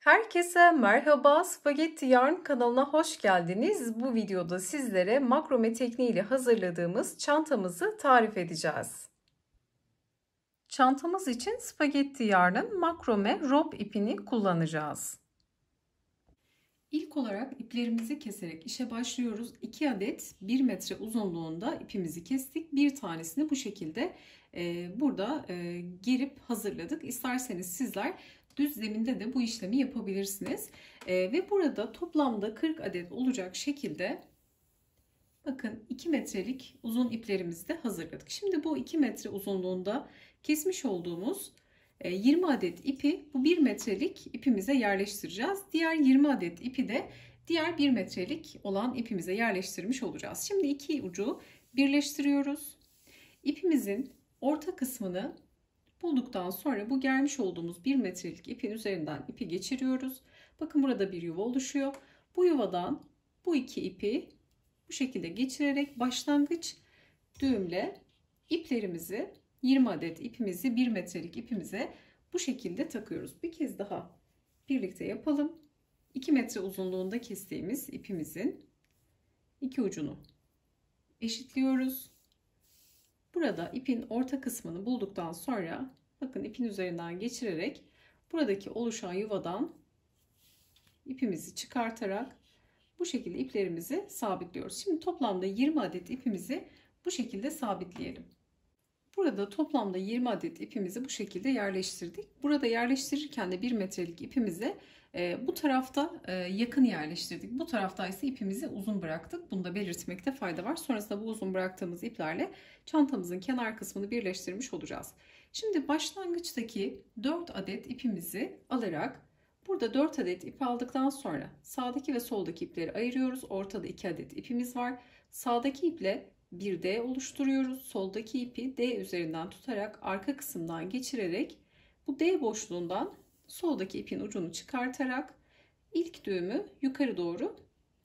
Herkese merhaba, Spagetti Yarn kanalına hoş geldiniz. Bu videoda sizlere makrome tekniği ile hazırladığımız çantamızı tarif edeceğiz. Çantamız için spagetti yarnın makrome rob ipini kullanacağız. İlk olarak iplerimizi keserek işe başlıyoruz. 2 adet 1 metre uzunluğunda ipimizi kestik. Bir tanesini bu şekilde e, burada e, gerip hazırladık. İsterseniz sizler düz zeminde de bu işlemi yapabilirsiniz. E, ve burada toplamda 40 adet olacak şekilde bakın 2 metrelik uzun iplerimizi de hazırladık. Şimdi bu 2 metre uzunluğunda kesmiş olduğumuz 20 e, adet ipi bu 1 metrelik ipimize yerleştireceğiz. Diğer 20 adet ipi de diğer 1 metrelik olan ipimize yerleştirmiş olacağız. Şimdi iki ucu birleştiriyoruz. İpimizin orta kısmını Bulduktan sonra bu germiş olduğumuz 1 metrelik ipin üzerinden ipi geçiriyoruz. Bakın burada bir yuva oluşuyor. Bu yuvadan bu iki ipi bu şekilde geçirerek başlangıç düğümle iplerimizi 20 adet ipimizi 1 metrelik ipimize bu şekilde takıyoruz. Bir kez daha birlikte yapalım. 2 metre uzunluğunda kestiğimiz ipimizin iki ucunu eşitliyoruz. Burada ipin orta kısmını bulduktan sonra bakın ipin üzerinden geçirerek buradaki oluşan yuvadan ipimizi çıkartarak bu şekilde iplerimizi sabitliyoruz. Şimdi toplamda 20 adet ipimizi bu şekilde sabitleyelim. Burada toplamda 20 adet ipimizi bu şekilde yerleştirdik. Burada yerleştirirken de 1 metrelik ipimizi e, bu tarafta e, yakın yerleştirdik. Bu tarafta ise ipimizi uzun bıraktık. Bunu da belirtmekte fayda var. Sonrasında bu uzun bıraktığımız iplerle çantamızın kenar kısmını birleştirmiş olacağız. Şimdi başlangıçtaki 4 adet ipimizi alarak burada 4 adet ip aldıktan sonra sağdaki ve soldaki ipleri ayırıyoruz. Ortada 2 adet ipimiz var. Sağdaki iple bir D oluşturuyoruz. Soldaki ipi D üzerinden tutarak arka kısımdan geçirerek bu D boşluğundan soldaki ipin ucunu çıkartarak ilk düğümü yukarı doğru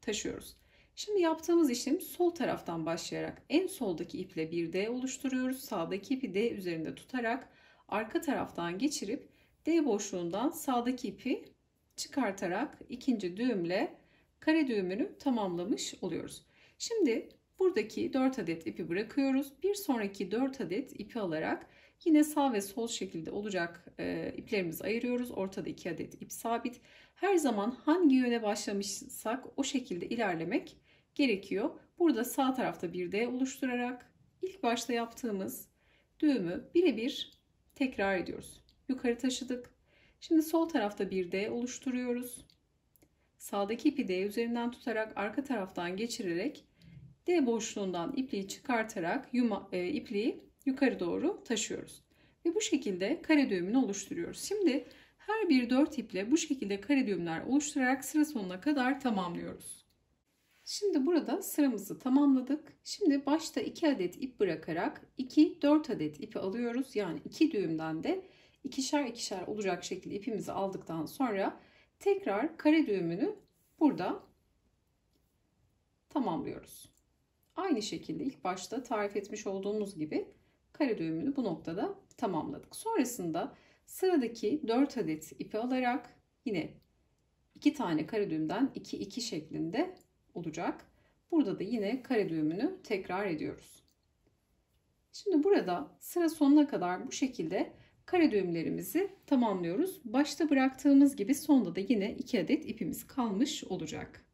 taşıyoruz. Şimdi yaptığımız işlem sol taraftan başlayarak en soldaki iple bir D oluşturuyoruz. Sağdaki ipi D üzerinde tutarak arka taraftan geçirip D boşluğundan sağdaki ipi çıkartarak ikinci düğümle kare düğümünü tamamlamış oluyoruz. Şimdi Buradaki 4 adet ipi bırakıyoruz. Bir sonraki 4 adet ipi alarak yine sağ ve sol şekilde olacak e, iplerimizi ayırıyoruz. Ortada 2 adet ip sabit. Her zaman hangi yöne başlamışsak o şekilde ilerlemek gerekiyor. Burada sağ tarafta bir D oluşturarak ilk başta yaptığımız düğümü birebir tekrar ediyoruz. Yukarı taşıdık. Şimdi sol tarafta bir D oluşturuyoruz. Sağdaki ipi D üzerinden tutarak arka taraftan geçirerek D boşluğundan ipliği çıkartarak yuma, e, ipliği yukarı doğru taşıyoruz. Ve bu şekilde kare düğümünü oluşturuyoruz. Şimdi her bir 4 iple bu şekilde kare düğümler oluşturarak sıra sonuna kadar tamamlıyoruz. Şimdi burada sıramızı tamamladık. Şimdi başta 2 adet ip bırakarak 2 4 adet ipi alıyoruz. Yani 2 düğümden de ikişer ikişer olacak şekilde ipimizi aldıktan sonra tekrar kare düğümünü burada tamamlıyoruz. Aynı şekilde ilk başta tarif etmiş olduğumuz gibi kare düğümünü bu noktada tamamladık. Sonrasında sıradaki 4 adet ipi alarak yine 2 tane kare düğümden 2 2 şeklinde olacak. Burada da yine kare düğümünü tekrar ediyoruz. Şimdi burada sıra sonuna kadar bu şekilde kare düğümlerimizi tamamlıyoruz. Başta bıraktığımız gibi sonda da yine 2 adet ipimiz kalmış olacak.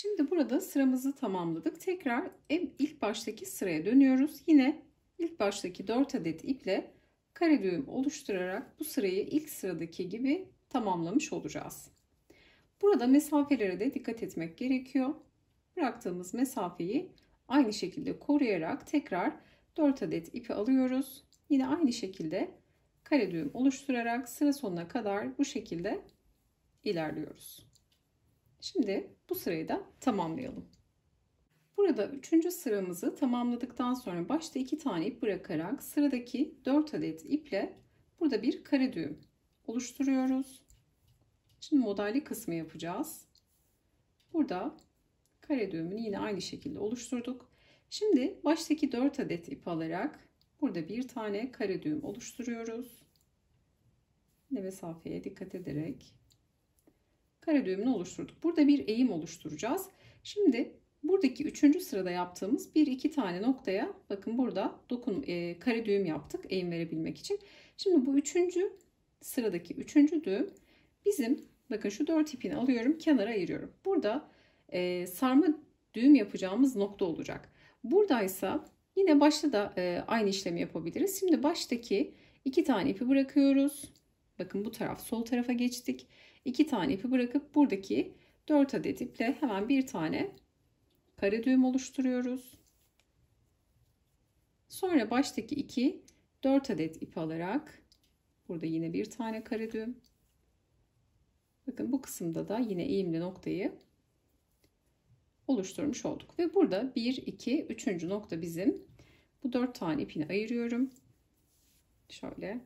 Şimdi burada sıramızı tamamladık. Tekrar ilk baştaki sıraya dönüyoruz. Yine ilk baştaki 4 adet iple kare düğüm oluşturarak bu sırayı ilk sıradaki gibi tamamlamış olacağız. Burada mesafelere de dikkat etmek gerekiyor. Bıraktığımız mesafeyi aynı şekilde koruyarak tekrar 4 adet ipi alıyoruz. Yine aynı şekilde kare düğüm oluşturarak sıra sonuna kadar bu şekilde ilerliyoruz. Şimdi bu sırayı da tamamlayalım. Burada üçüncü sıramızı tamamladıktan sonra başta iki tane ip bırakarak sıradaki dört adet iple burada bir kare düğüm oluşturuyoruz. Şimdi modali kısmı yapacağız. Burada kare düğümünü yine aynı şekilde oluşturduk. Şimdi baştaki dört adet ip alarak burada bir tane kare düğüm oluşturuyoruz. Ne mesafeye dikkat ederek kare düğümünü oluşturduk. Burada bir eğim oluşturacağız. Şimdi buradaki üçüncü sırada yaptığımız bir iki tane noktaya bakın burada dokun e, kare düğüm yaptık eğim verebilmek için. Şimdi bu üçüncü sıradaki üçüncü düğüm bizim bakın şu dört ipini alıyorum kenara ayırıyorum. Burada e, sarma düğüm yapacağımız nokta olacak. Buradaysa yine başta da e, aynı işlemi yapabiliriz. Şimdi baştaki iki tane ipi bırakıyoruz. Bakın bu taraf sol tarafa geçtik. 2 tane ipi bırakıp buradaki 4 adet iple hemen bir tane kare düğüm oluşturuyoruz. Sonra baştaki 2 4 adet ip alarak burada yine bir tane kare düğüm. Bakın bu kısımda da yine eğimli noktayı oluşturmuş olduk. Ve burada 1, 2, 3. nokta bizim. Bu 4 tane ipini ayırıyorum. Şöyle.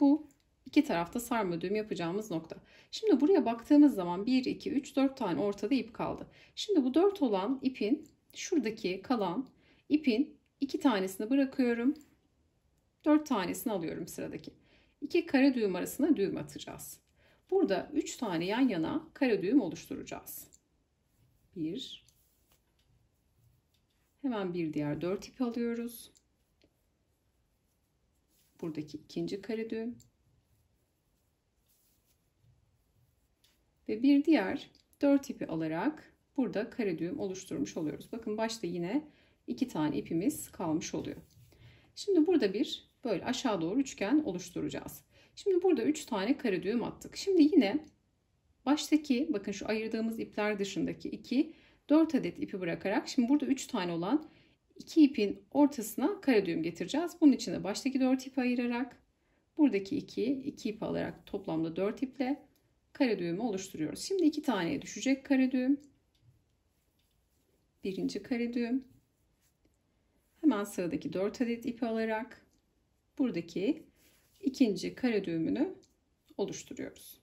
Bu İki tarafta sarma düğüm yapacağımız nokta. Şimdi buraya baktığımız zaman 1, 2, 3, 4 tane ortada ip kaldı. Şimdi bu 4 olan ipin şuradaki kalan ipin 2 tanesini bırakıyorum. 4 tanesini alıyorum sıradaki. 2 kare düğüm arasına düğüm atacağız. Burada 3 tane yan yana kare düğüm oluşturacağız. 1 Hemen bir diğer 4 ip alıyoruz. Buradaki ikinci kare düğüm Ve bir diğer dört ipi alarak burada kare düğüm oluşturmuş oluyoruz. Bakın başta yine iki tane ipimiz kalmış oluyor. Şimdi burada bir böyle aşağı doğru üçgen oluşturacağız. Şimdi burada üç tane kare düğüm attık. Şimdi yine baştaki bakın şu ayırdığımız ipler dışındaki iki dört adet ipi bırakarak şimdi burada üç tane olan iki ipin ortasına kare düğüm getireceğiz. Bunun için de baştaki dört ipi ayırarak buradaki iki iki ip alarak toplamda dört iple kare düğümü oluşturuyoruz. Şimdi iki taneye düşecek kare düğüm. Birinci kare düğüm. Hemen sıradaki 4 adet ipi alarak buradaki ikinci kare düğümünü oluşturuyoruz.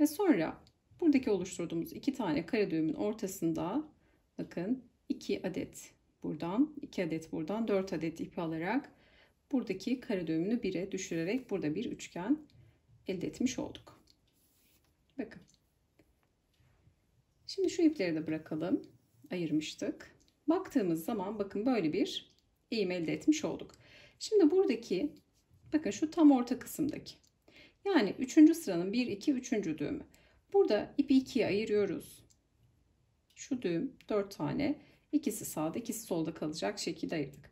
Ve sonra buradaki oluşturduğumuz iki tane kare düğümün ortasında bakın 2 adet buradan 2 adet buradan 4 adet ipi alarak buradaki kare düğümünü 1'e düşürerek burada bir üçgen elde etmiş olduk. Bakın. Şimdi şu ipleri de bırakalım. Ayırmıştık. Baktığımız zaman bakın böyle bir eğim elde etmiş olduk. Şimdi buradaki bakın şu tam orta kısımdaki yani 3. sıranın 1, 2, 3. düğümü. Burada ipi ikiye ayırıyoruz. Şu düğüm 4 tane. ikisi sağda, ikisi solda kalacak şekilde ayırdık.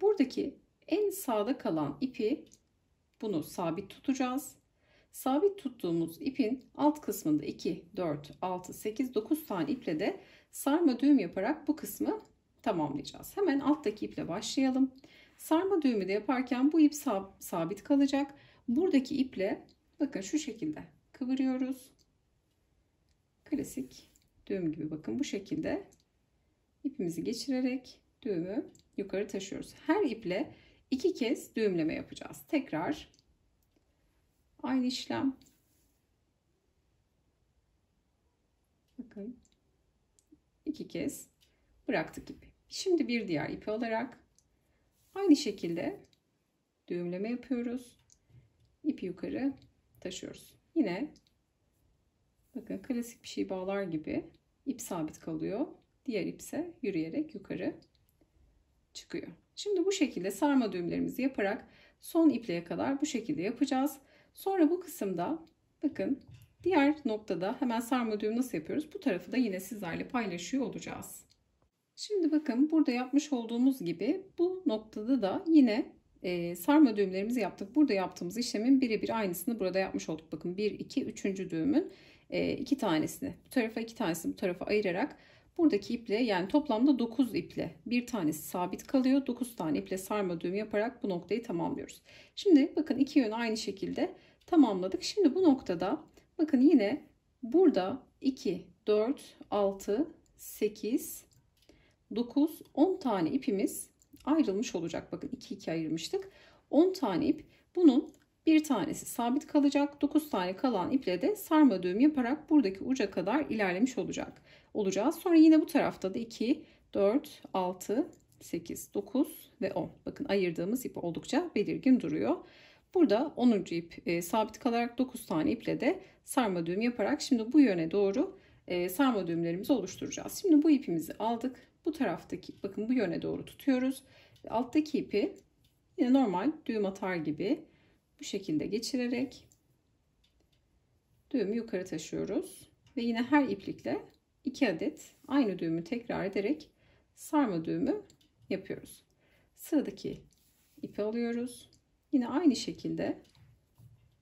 Buradaki en sağda kalan ipi bunu sabit tutacağız. Sabit tuttuğumuz ipin alt kısmında 2, 4, 6, 8, 9 tane iple de sarma düğüm yaparak bu kısmı tamamlayacağız. Hemen alttaki iple başlayalım. Sarma düğümü de yaparken bu ip sabit kalacak. Buradaki iple bakın şu şekilde kıvırıyoruz. Klasik düğüm gibi bakın bu şekilde ipimizi geçirerek düğümü yukarı taşıyoruz. Her iple iki kez düğümleme yapacağız. Tekrar Aynı işlem. Bakın. iki kez bıraktık ipi. Şimdi bir diğer ipi alarak aynı şekilde düğümleme yapıyoruz. İpi yukarı taşıyoruz. Yine bakın klasik bir şey bağlar gibi ip sabit kalıyor. Diğer ipse yürüyerek yukarı çıkıyor. Şimdi bu şekilde sarma düğümlerimizi yaparak son ipliğe kadar bu şekilde yapacağız. Sonra bu kısımda bakın diğer noktada hemen sarma düğüm nasıl yapıyoruz? Bu tarafı da yine sizlerle paylaşıyor olacağız. Şimdi bakın burada yapmış olduğumuz gibi bu noktada da yine e, sarma düğümlerimizi yaptık. Burada yaptığımız işlemin birebir aynısını burada yapmış olduk. Bakın 1, 2, 3. düğümün e, iki tanesini bu tarafa iki tanesini bu tarafa ayırarak buradaki iple yani toplamda 9 iple bir tanesi sabit kalıyor. 9 tane iple sarma düğüm yaparak bu noktayı tamamlıyoruz. Şimdi bakın iki yön aynı şekilde tamamladık. Şimdi bu noktada bakın yine burada 2, 4, 6, 8, 9, 10 tane ipimiz ayrılmış olacak. Bakın 2 2 ayırmıştık. 10 tane ip. Bunun bir tanesi sabit kalacak. 9 tane kalan iple de sarma düğüm yaparak buradaki uca kadar ilerlemiş olacak. Olacağız. Sonra yine bu tarafta da 2, 4, 6, 8, 9 ve 10. Bakın ayırdığımız ip oldukça belirgin duruyor. Burada 10. ip e, sabit kalarak 9 tane iple de sarma düğüm yaparak şimdi bu yöne doğru e, sarma düğümlerimizi oluşturacağız. Şimdi bu ipimizi aldık. Bu taraftaki bakın bu yöne doğru tutuyoruz. Alttaki ipi yine normal düğüm atar gibi bu şekilde geçirerek düğümü yukarı taşıyoruz. Ve yine her iplikle 2 adet aynı düğümü tekrar ederek sarma düğümü yapıyoruz. Sıradaki ipi alıyoruz. Yine aynı şekilde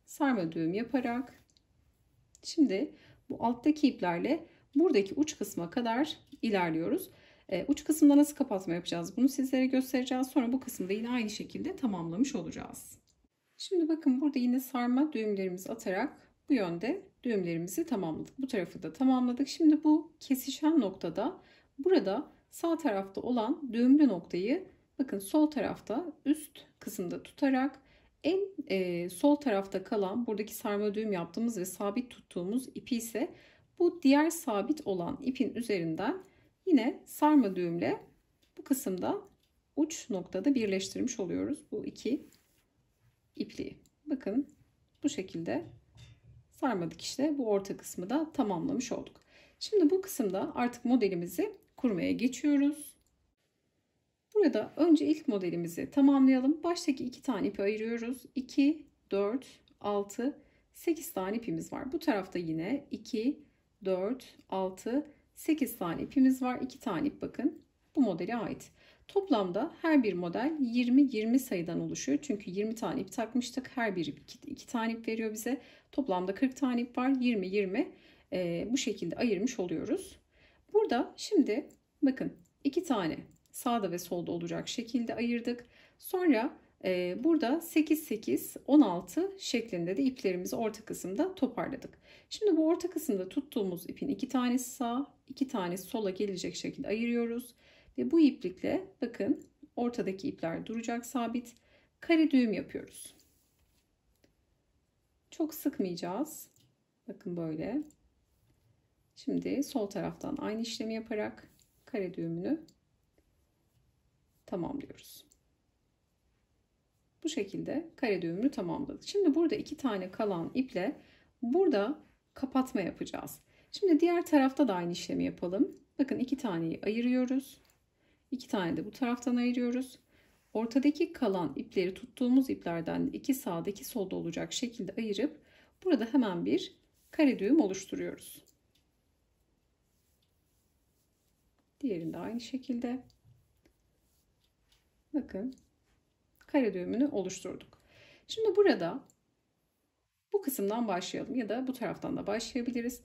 sarma düğüm yaparak şimdi bu alttaki iplerle buradaki uç kısma kadar ilerliyoruz. E, uç kısımda nasıl kapatma yapacağız bunu sizlere göstereceğiz. Sonra bu kısımda yine aynı şekilde tamamlamış olacağız. Şimdi bakın burada yine sarma düğümlerimizi atarak bu yönde düğümlerimizi tamamladık. Bu tarafı da tamamladık. Şimdi bu kesişen noktada burada sağ tarafta olan düğümlü noktayı bakın sol tarafta üst kısımda tutarak en e, sol tarafta kalan buradaki sarma düğüm yaptığımız ve sabit tuttuğumuz ipi ise bu diğer sabit olan ipin üzerinden yine sarma düğümle bu kısımda uç noktada birleştirmiş oluyoruz bu iki ipliği. Bakın bu şekilde sarmadık işte bu orta kısmı da tamamlamış olduk. Şimdi bu kısımda artık modelimizi kurmaya geçiyoruz. Burada önce ilk modelimizi tamamlayalım. Baştaki iki tane ipi ayırıyoruz. 2, 4, 6, 8 tane ipimiz var. Bu tarafta yine 2, 4, 6, 8 tane ipimiz var. 2 tane ip bakın. Bu modeli ait. Toplamda her bir model 20-20 sayıdan oluşuyor. Çünkü 20 tane ip takmıştık. Her bir ip 2 tane ip veriyor bize. Toplamda 40 tane ip var. 20-20 e, bu şekilde ayırmış oluyoruz. Burada şimdi bakın 2 tane sağda ve solda olacak şekilde ayırdık. Sonra e, burada 8 8 16 şeklinde de iplerimizi orta kısımda toparladık. Şimdi bu orta kısımda tuttuğumuz ipin iki tanesi sağ, iki tanesi sola gelecek şekilde ayırıyoruz ve bu iplikle bakın ortadaki ipler duracak sabit. Kare düğüm yapıyoruz. Çok sıkmayacağız. Bakın böyle. Şimdi sol taraftan aynı işlemi yaparak kare düğümünü tamamlıyoruz. Bu şekilde kare düğümünü tamamladık. Şimdi burada iki tane kalan iple burada kapatma yapacağız. Şimdi diğer tarafta da aynı işlemi yapalım. Bakın iki taneyi ayırıyoruz. İki tane de bu taraftan ayırıyoruz. Ortadaki kalan ipleri tuttuğumuz iplerden iki sağda iki solda olacak şekilde ayırıp burada hemen bir kare düğüm oluşturuyoruz. Diğerini de aynı şekilde. Bakın kare düğümünü oluşturduk. Şimdi burada bu kısımdan başlayalım ya da bu taraftan da başlayabiliriz.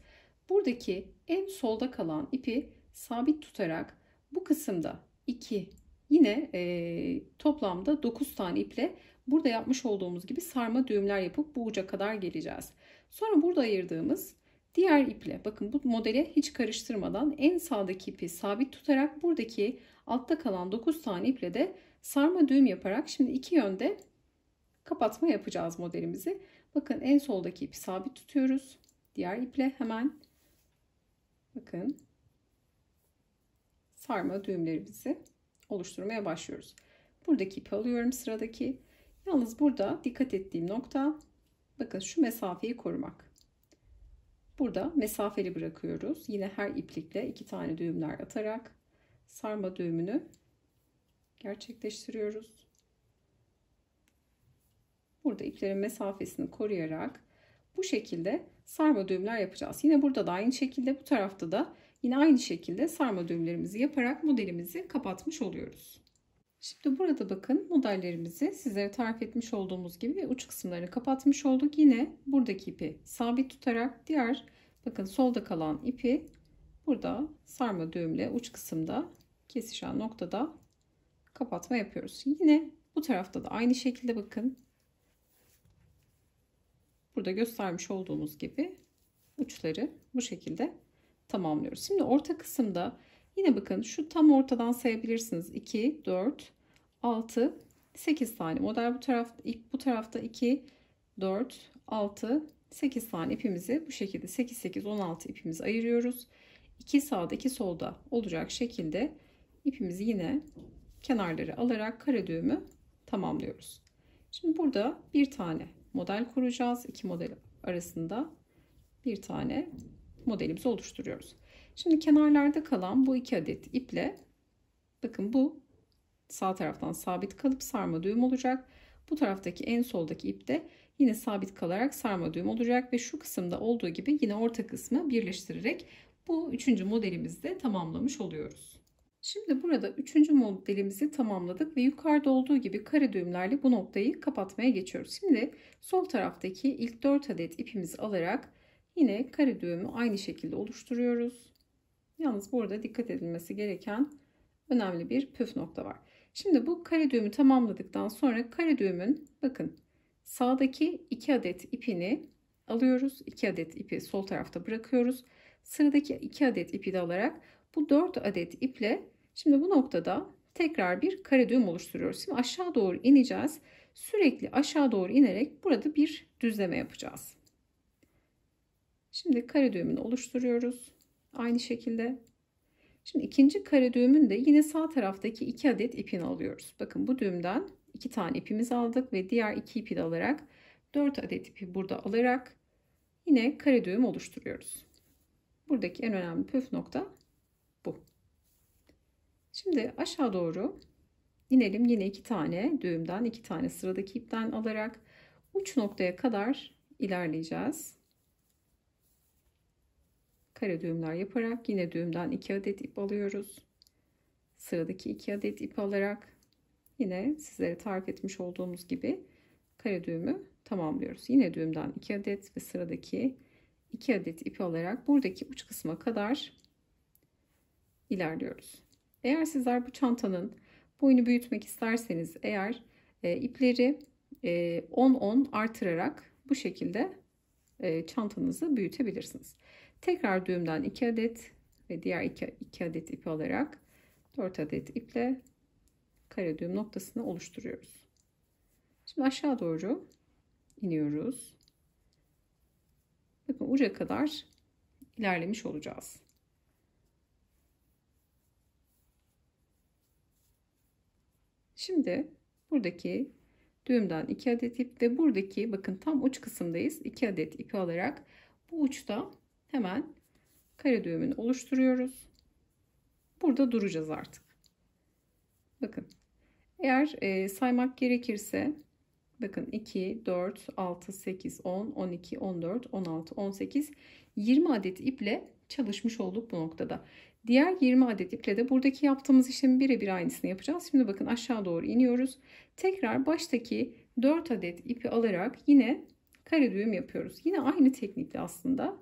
Buradaki en solda kalan ipi sabit tutarak bu kısımda 2 yine e, toplamda 9 tane iple burada yapmış olduğumuz gibi sarma düğümler yapıp bu uca kadar geleceğiz. Sonra burada ayırdığımız diğer iple bakın bu modele hiç karıştırmadan en sağdaki ipi sabit tutarak buradaki altta kalan 9 tane iple de Sarma düğüm yaparak şimdi iki yönde kapatma yapacağız modelimizi. Bakın en soldaki ipi sabit tutuyoruz. Diğer iple hemen bakın sarma düğümlerimizi oluşturmaya başlıyoruz. Buradaki ipi alıyorum sıradaki. Yalnız burada dikkat ettiğim nokta bakın şu mesafeyi korumak. Burada mesafeli bırakıyoruz. Yine her iplikle iki tane düğümler atarak sarma düğümünü gerçekleştiriyoruz. Burada iplerin mesafesini koruyarak bu şekilde sarma düğümler yapacağız. Yine burada da aynı şekilde bu tarafta da yine aynı şekilde sarma düğümlerimizi yaparak modelimizi kapatmış oluyoruz. Şimdi burada bakın modellerimizi sizlere tarif etmiş olduğumuz gibi uç kısımlarını kapatmış olduk. Yine buradaki ipi sabit tutarak diğer bakın solda kalan ipi burada sarma düğümle uç kısımda kesişen noktada kapatma yapıyoruz. Yine bu tarafta da aynı şekilde bakın. Burada göstermiş olduğumuz gibi uçları bu şekilde tamamlıyoruz. Şimdi orta kısımda yine bakın şu tam ortadan sayabilirsiniz. 2, 4, 6, 8 tane model bu tarafta bu tarafta 2 4 6 8 tane ipimizi bu şekilde 8 8 16 ipimizi ayırıyoruz. 2 sağda 2 solda olacak şekilde ipimizi yine kenarları alarak kare düğümü tamamlıyoruz. Şimdi burada bir tane model kuracağız. İki model arasında bir tane modelimizi oluşturuyoruz. Şimdi kenarlarda kalan bu iki adet iple bakın bu sağ taraftan sabit kalıp sarma düğüm olacak. Bu taraftaki en soldaki ip de yine sabit kalarak sarma düğüm olacak ve şu kısımda olduğu gibi yine orta kısmı birleştirerek bu üçüncü modelimizi de tamamlamış oluyoruz. Şimdi burada üçüncü modelimizi tamamladık ve yukarıda olduğu gibi kare düğümlerle bu noktayı kapatmaya geçiyoruz. Şimdi sol taraftaki ilk 4 adet ipimizi alarak yine kare düğümü aynı şekilde oluşturuyoruz. Yalnız burada dikkat edilmesi gereken önemli bir püf nokta var. Şimdi bu kare düğümü tamamladıktan sonra kare düğümün bakın sağdaki 2 adet ipini alıyoruz. 2 adet ipi sol tarafta bırakıyoruz. Sıradaki 2 adet ipi de alarak bu 4 adet iple şimdi bu noktada tekrar bir kare düğüm oluşturuyoruz. Şimdi aşağı doğru ineceğiz. Sürekli aşağı doğru inerek burada bir düzleme yapacağız. Şimdi kare düğümünü oluşturuyoruz. Aynı şekilde. Şimdi ikinci kare düğümün de yine sağ taraftaki iki adet ipini alıyoruz. Bakın bu düğümden iki tane ipimiz aldık ve diğer iki ipi de alarak 4 adet ipi burada alarak yine kare düğüm oluşturuyoruz. Buradaki en önemli püf nokta Şimdi aşağı doğru inelim. Yine iki tane düğümden, iki tane sıradaki ipten alarak uç noktaya kadar ilerleyeceğiz. Kare düğümler yaparak yine düğümden iki adet ip alıyoruz. Sıradaki iki adet ip alarak yine sizlere tarif etmiş olduğumuz gibi kare düğümü tamamlıyoruz. Yine düğümden iki adet ve sıradaki iki adet ipi alarak buradaki uç kısma kadar ilerliyoruz. Eğer sizler bu çantanın boyunu büyütmek isterseniz eğer e, ipleri 10-10 e, artırarak bu şekilde e, çantanızı büyütebilirsiniz. Tekrar düğümden 2 adet ve diğer 2, 2 adet ipi alarak 4 adet iple kare düğüm noktasını oluşturuyoruz. Şimdi aşağı doğru iniyoruz. Bakın uca kadar ilerlemiş olacağız. Şimdi buradaki düğümden 2 adet ip ve buradaki bakın tam uç kısımdayız. 2 adet ipi alarak bu uçta hemen kare düğümünü oluşturuyoruz. Burada duracağız artık. Bakın eğer e, saymak gerekirse bakın 2, 4, 6, 8, 10, 12, 14, 16, 18, 20 adet iple çalışmış olduk bu noktada. Diğer 20 adet iple de buradaki yaptığımız işlemi birebir aynısını yapacağız. Şimdi bakın aşağı doğru iniyoruz. Tekrar baştaki 4 adet ipi alarak yine kare düğüm yapıyoruz. Yine aynı teknikle aslında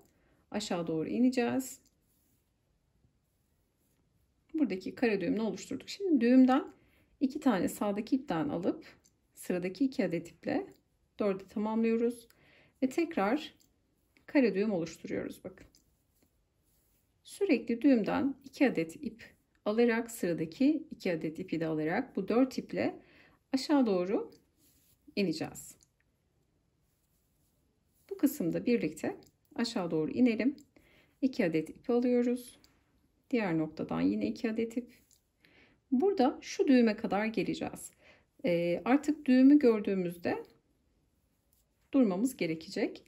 aşağı doğru ineceğiz. Buradaki kare düğümünü oluşturduk. Şimdi düğümden 2 tane sağdaki ipten alıp sıradaki 2 adet iple 4'ü tamamlıyoruz. Ve tekrar kare düğüm oluşturuyoruz. Bakın. Sürekli düğümden 2 adet ip alarak sıradaki 2 adet ipi de alarak bu 4 iple aşağı doğru ineceğiz. Bu kısımda birlikte aşağı doğru inelim. 2 adet ip alıyoruz. Diğer noktadan yine 2 adet ip. Burada şu düğüme kadar geleceğiz. Ee, artık düğümü gördüğümüzde durmamız gerekecek.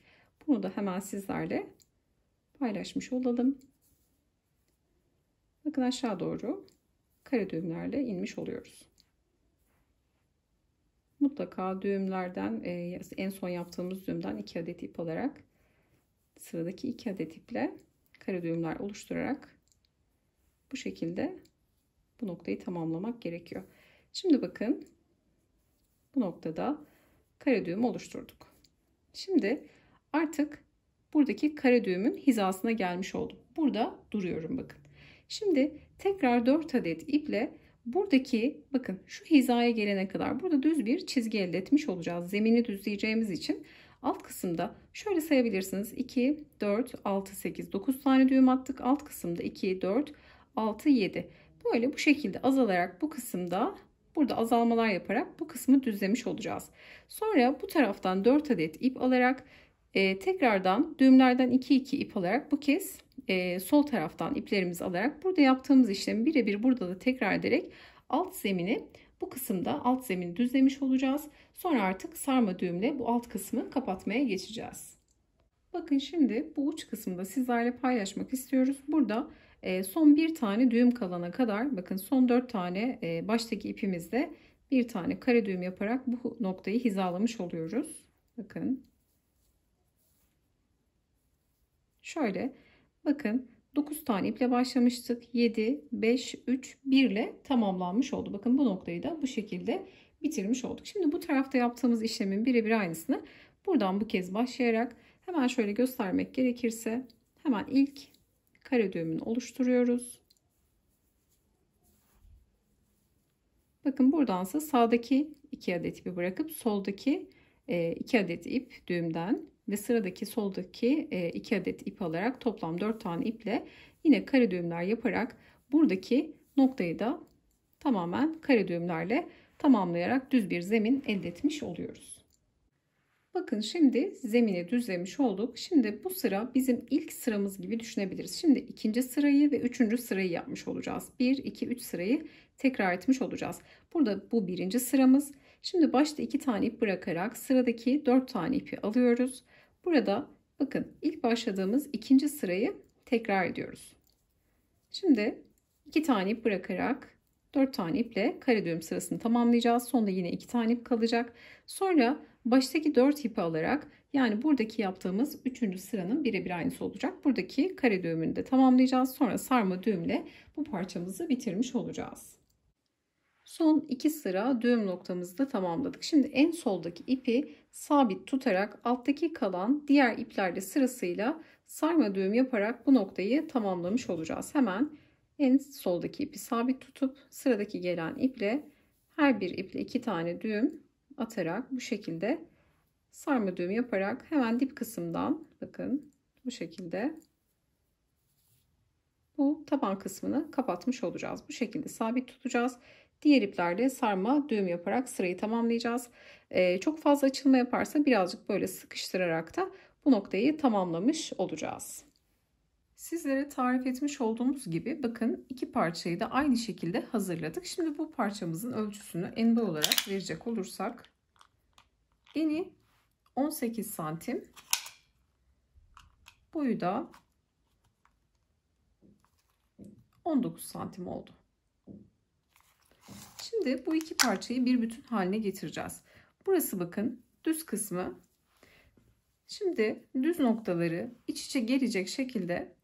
Bunu da hemen sizlerle paylaşmış olalım. Bakın aşağı doğru kare düğümlerle inmiş oluyoruz. Mutlaka düğümlerden e, en son yaptığımız düğümden 2 adet ip alarak sıradaki 2 adet iple kare düğümler oluşturarak bu şekilde bu noktayı tamamlamak gerekiyor. Şimdi bakın bu noktada kare düğüm oluşturduk. Şimdi artık buradaki kare düğümün hizasına gelmiş oldum. Burada duruyorum bakın. Şimdi tekrar 4 adet iple buradaki bakın şu hizaya gelene kadar burada düz bir çizgi elde etmiş olacağız. Zemini düzleyeceğimiz için alt kısımda şöyle sayabilirsiniz. 2, 4, 6, 8, 9 tane düğüm attık. Alt kısımda 2, 4, 6, 7. Böyle bu şekilde azalarak bu kısımda burada azalmalar yaparak bu kısmı düzlemiş olacağız. Sonra bu taraftan 4 adet ip alarak e, tekrardan düğümlerden 2 2 ip alarak bu kez e, sol taraftan iplerimizi alarak burada yaptığımız işlemi birebir burada da tekrar ederek alt zemini bu kısımda alt zemini düzlemiş olacağız. Sonra artık sarma düğümle bu alt kısmı kapatmaya geçeceğiz. Bakın şimdi bu uç kısımda sizlerle paylaşmak istiyoruz. Burada e, son bir tane düğüm kalana kadar bakın son dört tane e, baştaki ipimizde bir tane kare düğüm yaparak bu noktayı hizalamış oluyoruz. Bakın. Şöyle Bakın 9 tane iple başlamıştık. 7, 5, 3, 1 ile tamamlanmış oldu. Bakın bu noktayı da bu şekilde bitirmiş olduk. Şimdi bu tarafta yaptığımız işlemin birebir aynısını buradan bu kez başlayarak hemen şöyle göstermek gerekirse hemen ilk kare düğümünü oluşturuyoruz. Bakın buradansa sağdaki 2 adet ipi bırakıp soldaki 2 e, adet ip düğümden ve sıradaki soldaki 2 e, adet ip alarak toplam 4 tane iple yine kare düğümler yaparak buradaki noktayı da tamamen kare düğümlerle tamamlayarak düz bir zemin elde etmiş oluyoruz. Bakın şimdi zemini düzlemiş olduk. Şimdi bu sıra bizim ilk sıramız gibi düşünebiliriz. Şimdi ikinci sırayı ve üçüncü sırayı yapmış olacağız. 1, 2, 3 sırayı tekrar etmiş olacağız. Burada bu birinci sıramız. Şimdi başta iki tane ip bırakarak sıradaki dört tane ipi alıyoruz. Burada bakın ilk başladığımız ikinci sırayı tekrar ediyoruz. Şimdi iki tane ip bırakarak dört tane iple kare düğüm sırasını tamamlayacağız. Sonda yine iki tane ip kalacak. Sonra baştaki dört ipi alarak yani buradaki yaptığımız üçüncü sıranın birebir aynısı olacak. Buradaki kare düğümünü de tamamlayacağız. Sonra sarma düğümle bu parçamızı bitirmiş olacağız. Son iki sıra düğüm noktamızı da tamamladık. Şimdi en soldaki ipi sabit tutarak alttaki kalan diğer iplerde sırasıyla sarma düğüm yaparak bu noktayı tamamlamış olacağız. Hemen en soldaki ipi sabit tutup sıradaki gelen iple her bir iple iki tane düğüm atarak bu şekilde sarma düğüm yaparak hemen dip kısımdan bakın bu şekilde bu taban kısmını kapatmış olacağız. Bu şekilde sabit tutacağız. Diğer iplerde sarma düğüm yaparak sırayı tamamlayacağız. Ee, çok fazla açılma yaparsa birazcık böyle sıkıştırarak da bu noktayı tamamlamış olacağız. Sizlere tarif etmiş olduğumuz gibi bakın iki parçayı da aynı şekilde hazırladık. Şimdi bu parçamızın ölçüsünü enba olarak verecek olursak eni 18 santim boyu da 19 santim oldu. Şimdi bu iki parçayı bir bütün haline getireceğiz. Burası bakın düz kısmı. Şimdi düz noktaları iç içe gelecek şekilde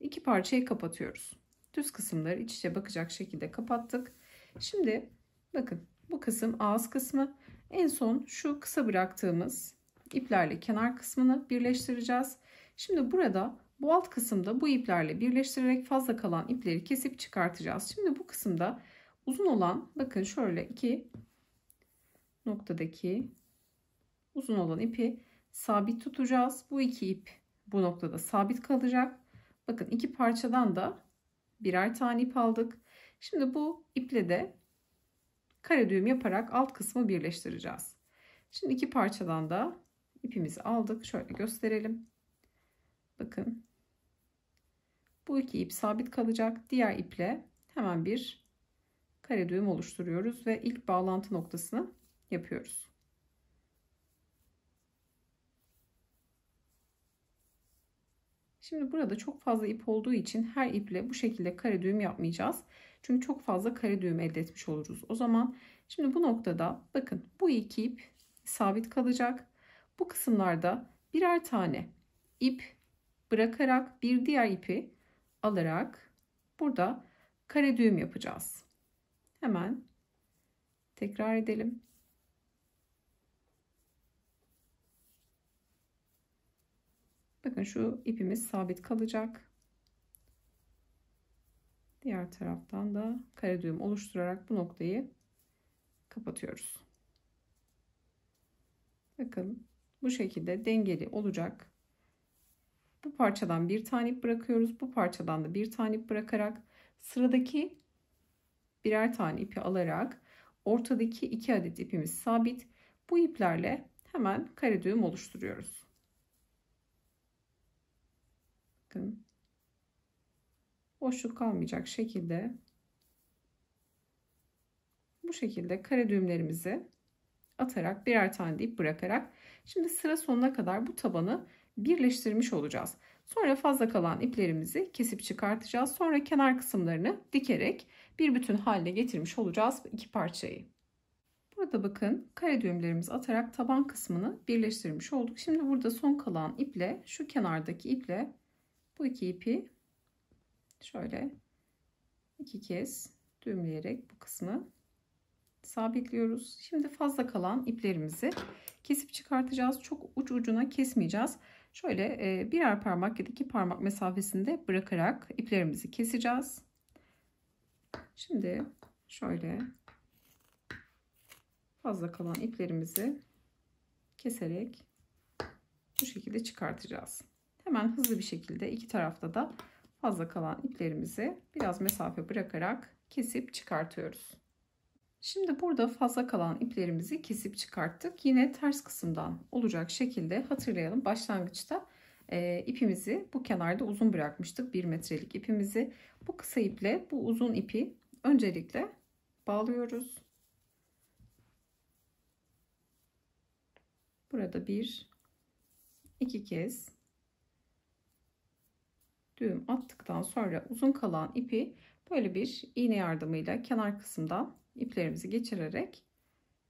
iki parçayı kapatıyoruz. Düz kısımları iç içe bakacak şekilde kapattık. Şimdi bakın bu kısım ağız kısmı. En son şu kısa bıraktığımız iplerle kenar kısmını birleştireceğiz. Şimdi burada bu alt kısımda bu iplerle birleştirerek fazla kalan ipleri kesip çıkartacağız. Şimdi bu kısımda Uzun olan bakın şöyle iki noktadaki uzun olan ipi sabit tutacağız. Bu iki ip bu noktada sabit kalacak. Bakın iki parçadan da birer tane ip aldık. Şimdi bu iple de kare düğüm yaparak alt kısmı birleştireceğiz. Şimdi iki parçadan da ipimizi aldık. Şöyle gösterelim. Bakın. Bu iki ip sabit kalacak. Diğer iple hemen bir kare düğüm oluşturuyoruz ve ilk bağlantı noktasını yapıyoruz. Şimdi burada çok fazla ip olduğu için her iple bu şekilde kare düğüm yapmayacağız. Çünkü çok fazla kare düğüm elde etmiş oluruz. O zaman şimdi bu noktada bakın bu iki ip sabit kalacak. Bu kısımlarda birer tane ip bırakarak bir diğer ipi alarak burada kare düğüm yapacağız. Hemen tekrar edelim. Bakın şu ipimiz sabit kalacak. Diğer taraftan da kare düğüm oluşturarak bu noktayı kapatıyoruz. Bakın bu şekilde dengeli olacak. Bu parçadan bir tane ip bırakıyoruz. Bu parçadan da bir tane ip bırakarak sıradaki birer tane ipi alarak ortadaki iki adet ipimiz sabit. Bu iplerle hemen kare düğüm oluşturuyoruz. Bakın. Boşluk kalmayacak şekilde bu şekilde kare düğümlerimizi atarak birer tane ip bırakarak şimdi sıra sonuna kadar bu tabanı birleştirmiş olacağız. Sonra fazla kalan iplerimizi kesip çıkartacağız. Sonra kenar kısımlarını dikerek bir bütün haline getirmiş olacağız iki parçayı. Burada bakın kare düğümlerimizi atarak taban kısmını birleştirmiş olduk. Şimdi burada son kalan iple şu kenardaki iple bu iki ipi şöyle iki kez düğümleyerek bu kısmı sabitliyoruz. Şimdi fazla kalan iplerimizi kesip çıkartacağız. Çok uç ucuna kesmeyeceğiz. Şöyle e, birer parmak ya da iki parmak mesafesinde bırakarak iplerimizi keseceğiz. Şimdi şöyle fazla kalan iplerimizi keserek bu şekilde çıkartacağız. Hemen hızlı bir şekilde iki tarafta da fazla kalan iplerimizi biraz mesafe bırakarak kesip çıkartıyoruz. Şimdi burada fazla kalan iplerimizi kesip çıkarttık. Yine ters kısımdan olacak şekilde hatırlayalım. Başlangıçta e, ipimizi bu kenarda uzun bırakmıştık. 1 metrelik ipimizi. Bu kısa iple bu uzun ipi Öncelikle bağlıyoruz. Burada bir, iki kez düğüm attıktan sonra uzun kalan ipi böyle bir iğne yardımıyla kenar kısımdan iplerimizi geçirerek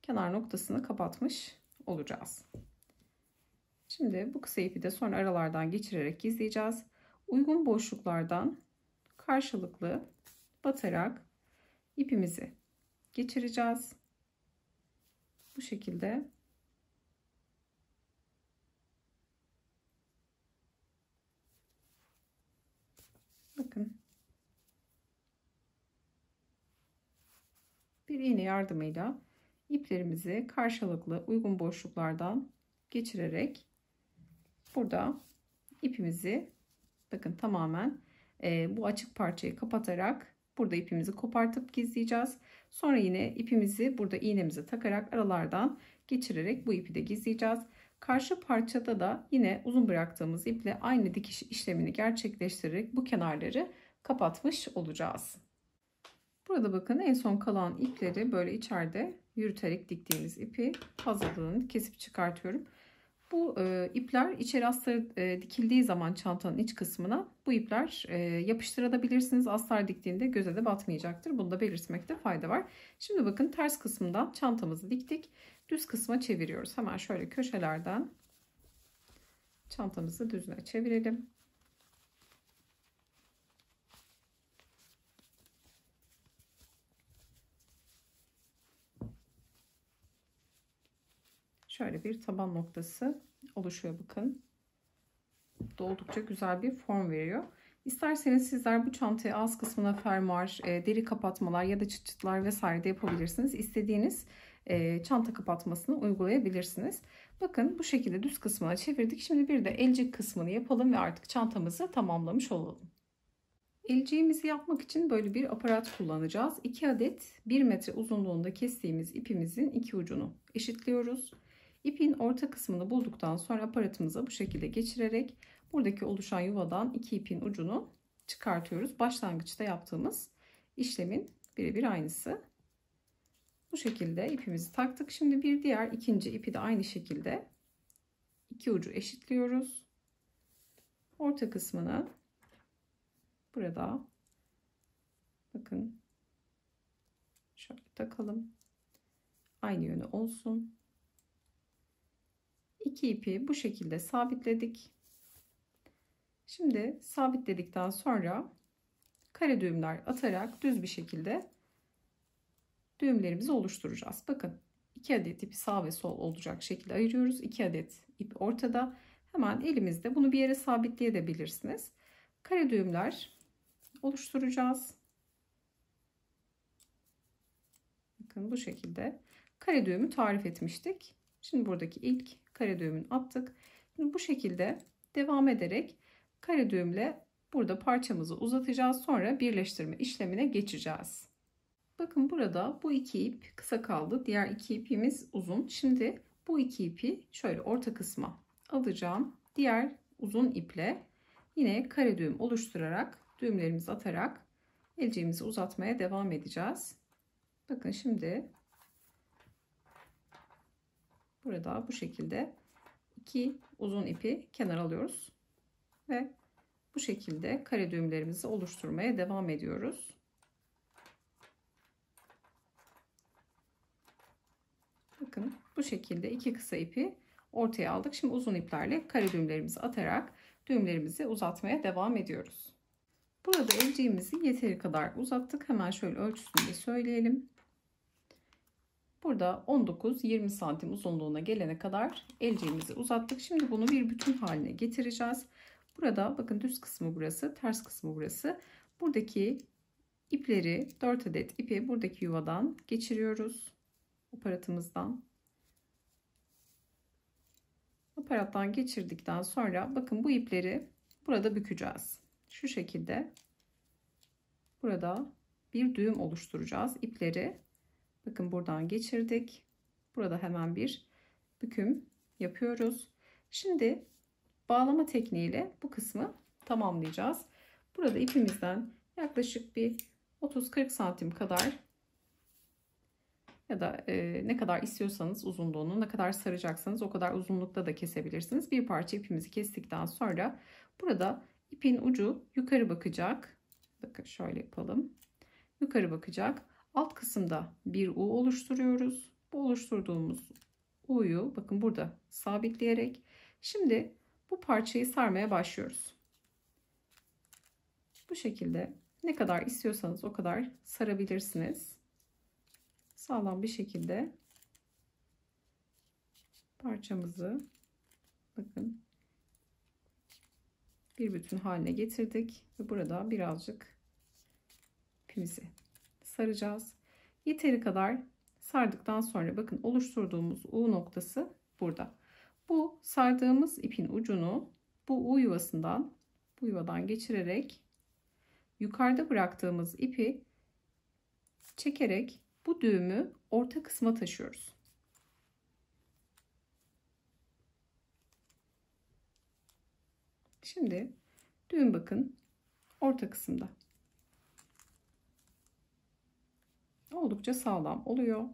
kenar noktasını kapatmış olacağız. Şimdi bu kısa ipi de sonra aralardan geçirerek gizleyeceğiz. Uygun boşluklardan karşılıklı batarak ipimizi geçireceğiz. Bu şekilde bakın bir iğne yardımıyla iplerimizi karşılıklı uygun boşluklardan geçirerek burada ipimizi bakın tamamen e, bu açık parçayı kapatarak Burada ipimizi kopartıp gizleyeceğiz. Sonra yine ipimizi burada iğnemize takarak aralardan geçirerek bu ipi de gizleyeceğiz. Karşı parçada da yine uzun bıraktığımız iple aynı dikiş işlemini gerçekleştirerek bu kenarları kapatmış olacağız. Burada bakın en son kalan ipleri böyle içeride yürüterek diktiğimiz ipi fazlalığını kesip çıkartıyorum. Bu e, ipler içeri astar e, dikildiği zaman çantanın iç kısmına bu ipler e, yapıştırabilirsiniz. Astar diktiğinde göze de batmayacaktır. Bunu da belirtmekte fayda var. Şimdi bakın ters kısmından çantamızı diktik. Düz kısma çeviriyoruz. Hemen şöyle köşelerden çantamızı düzüne çevirelim. şöyle bir taban noktası oluşuyor bakın. Doldukça güzel bir form veriyor. İsterseniz sizler bu çantaya ağız kısmına fermuar, e, deri kapatmalar ya da çıt çıtlar vesaire de yapabilirsiniz. İstediğiniz e, çanta kapatmasını uygulayabilirsiniz. Bakın bu şekilde düz kısmına çevirdik. Şimdi bir de elcik kısmını yapalım ve artık çantamızı tamamlamış olalım. Elciğimizi yapmak için böyle bir aparat kullanacağız. 2 adet 1 metre uzunluğunda kestiğimiz ipimizin iki ucunu eşitliyoruz. İpin orta kısmını bulduktan sonra aparatımıza bu şekilde geçirerek buradaki oluşan yuvadan iki ipin ucunu çıkartıyoruz. Başlangıçta yaptığımız işlemin birebir aynısı. Bu şekilde ipimizi taktık. Şimdi bir diğer ikinci ipi de aynı şekilde iki ucu eşitliyoruz. Orta kısmını burada bakın şöyle takalım. Aynı yönü olsun. 2 ipi bu şekilde sabitledik. Şimdi sabitledikten sonra kare düğümler atarak düz bir şekilde düğümlerimizi oluşturacağız. Bakın iki adet ipi sağ ve sol olacak şekilde ayırıyoruz. İki adet ip ortada. Hemen elimizde bunu bir yere sabitleyebilirsiniz. Kare düğümler oluşturacağız. Bakın bu şekilde kare düğümü tarif etmiştik. Şimdi buradaki ilk kare düğümünü attık. Şimdi bu şekilde devam ederek kare düğümle burada parçamızı uzatacağız. Sonra birleştirme işlemine geçeceğiz. Bakın burada bu iki ip kısa kaldı. Diğer iki ipimiz uzun. Şimdi bu iki ipi şöyle orta kısma alacağım. Diğer uzun iple yine kare düğüm oluşturarak düğümlerimizi atarak elciğimizi uzatmaya devam edeceğiz. Bakın şimdi Burada bu şekilde iki uzun ipi kenar alıyoruz ve bu şekilde kare düğümlerimizi oluşturmaya devam ediyoruz. Bakın bu şekilde iki kısa ipi ortaya aldık. Şimdi uzun iplerle kare düğümlerimizi atarak düğümlerimizi uzatmaya devam ediyoruz. Burada elciğimizi yeteri kadar uzattık. Hemen şöyle ölçüsünü de söyleyelim. Burada 19-20 santim uzunluğuna gelene kadar elciğimizi uzattık. Şimdi bunu bir bütün haline getireceğiz. Burada bakın düz kısmı burası, ters kısmı burası. Buradaki ipleri 4 adet ipi buradaki yuvadan geçiriyoruz. Aparatımızdan. Aparattan geçirdikten sonra bakın bu ipleri burada bükeceğiz. Şu şekilde burada bir düğüm oluşturacağız. ipleri. Bakın buradan geçirdik. Burada hemen bir büküm yapıyoruz. Şimdi bağlama tekniğiyle bu kısmı tamamlayacağız. Burada ipimizden yaklaşık bir 30-40 santim kadar ya da e, ne kadar istiyorsanız uzunluğunu ne kadar saracaksanız o kadar uzunlukta da kesebilirsiniz. Bir parça ipimizi kestikten sonra burada ipin ucu yukarı bakacak. Bakın şöyle yapalım. Yukarı bakacak. Alt kısımda bir U oluşturuyoruz. Bu oluşturduğumuz U'yu bakın burada sabitleyerek şimdi bu parçayı sarmaya başlıyoruz. Bu şekilde ne kadar istiyorsanız o kadar sarabilirsiniz. Sağlam bir şekilde parçamızı bakın bir bütün haline getirdik ve burada birazcık ipimizi saracağız. Yeteri kadar sardıktan sonra bakın oluşturduğumuz U noktası burada. Bu sardığımız ipin ucunu bu U yuvasından bu yuvadan geçirerek yukarıda bıraktığımız ipi çekerek bu düğümü orta kısma taşıyoruz. Şimdi düğüm bakın orta kısımda. oldukça sağlam oluyor.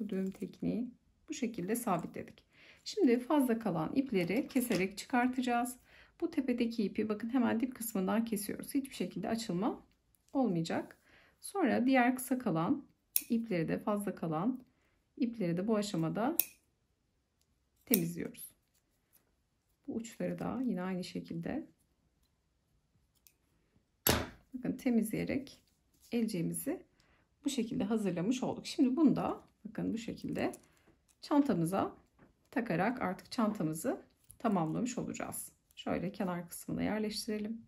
Bu düğüm tekniği bu şekilde sabitledik. Şimdi fazla kalan ipleri keserek çıkartacağız. Bu tepedeki ipi bakın hemen dip kısmından kesiyoruz. Hiçbir şekilde açılma olmayacak. Sonra diğer kısa kalan ipleri de fazla kalan ipleri de bu aşamada temizliyoruz. Bu uçları da yine aynı şekilde bakın temizleyerek elceğimizi bu şekilde hazırlamış olduk. Şimdi bunu da bakın bu şekilde çantamıza takarak artık çantamızı tamamlamış olacağız. Şöyle kenar kısmına yerleştirelim.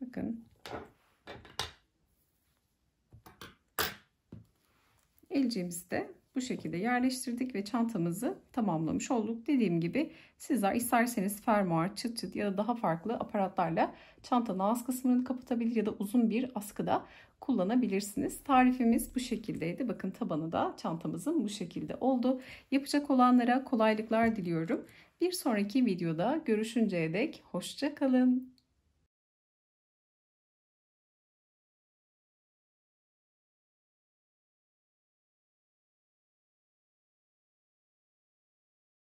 Bakın. Elciğimizi de bu şekilde yerleştirdik ve çantamızı tamamlamış olduk. Dediğim gibi sizler isterseniz fermuar, çıt çıt ya da daha farklı aparatlarla çantanın ağız kısmını kapatabilir ya da uzun bir askıda kullanabilirsiniz. Tarifimiz bu şekildeydi. Bakın tabanı da çantamızın bu şekilde oldu. Yapacak olanlara kolaylıklar diliyorum. Bir sonraki videoda görüşünceye dek hoşçakalın.